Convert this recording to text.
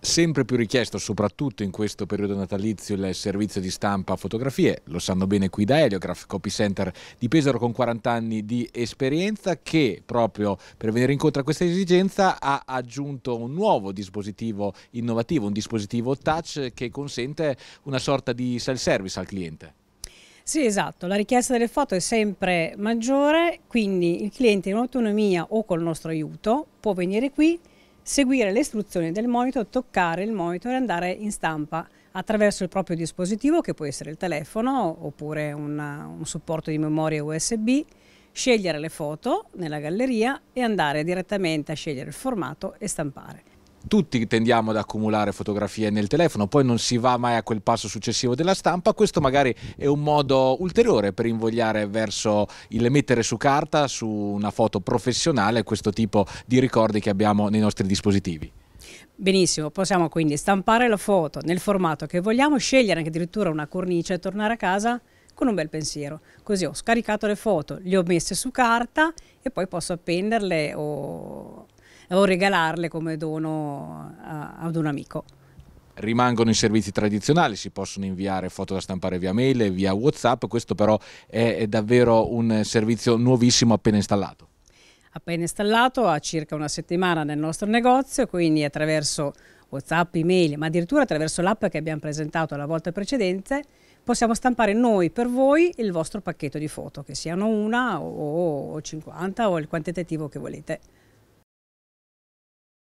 Sempre più richiesto, soprattutto in questo periodo natalizio, il servizio di stampa fotografie. Lo sanno bene qui da Heliograph, Copy Center di Pesaro con 40 anni di esperienza che proprio per venire incontro a questa esigenza ha aggiunto un nuovo dispositivo innovativo, un dispositivo touch che consente una sorta di self-service al cliente. Sì, esatto, la richiesta delle foto è sempre maggiore, quindi il cliente in autonomia o col nostro aiuto può venire qui seguire le istruzioni del monitor, toccare il monitor e andare in stampa attraverso il proprio dispositivo che può essere il telefono oppure una, un supporto di memoria USB, scegliere le foto nella galleria e andare direttamente a scegliere il formato e stampare tutti tendiamo ad accumulare fotografie nel telefono, poi non si va mai a quel passo successivo della stampa, questo magari è un modo ulteriore per invogliare verso il mettere su carta, su una foto professionale, questo tipo di ricordi che abbiamo nei nostri dispositivi. Benissimo, possiamo quindi stampare la foto nel formato che vogliamo, scegliere anche addirittura una cornice e tornare a casa con un bel pensiero. Così ho scaricato le foto, le ho messe su carta e poi posso appenderle o o regalarle come dono a, ad un amico. Rimangono i servizi tradizionali, si possono inviare foto da stampare via mail via WhatsApp, questo però è, è davvero un servizio nuovissimo appena installato appena installato ha circa una settimana nel nostro negozio, quindi attraverso WhatsApp, email, ma addirittura attraverso l'app che abbiamo presentato la volta precedente, possiamo stampare noi per voi il vostro pacchetto di foto, che siano una o 50 o il quantitativo che volete.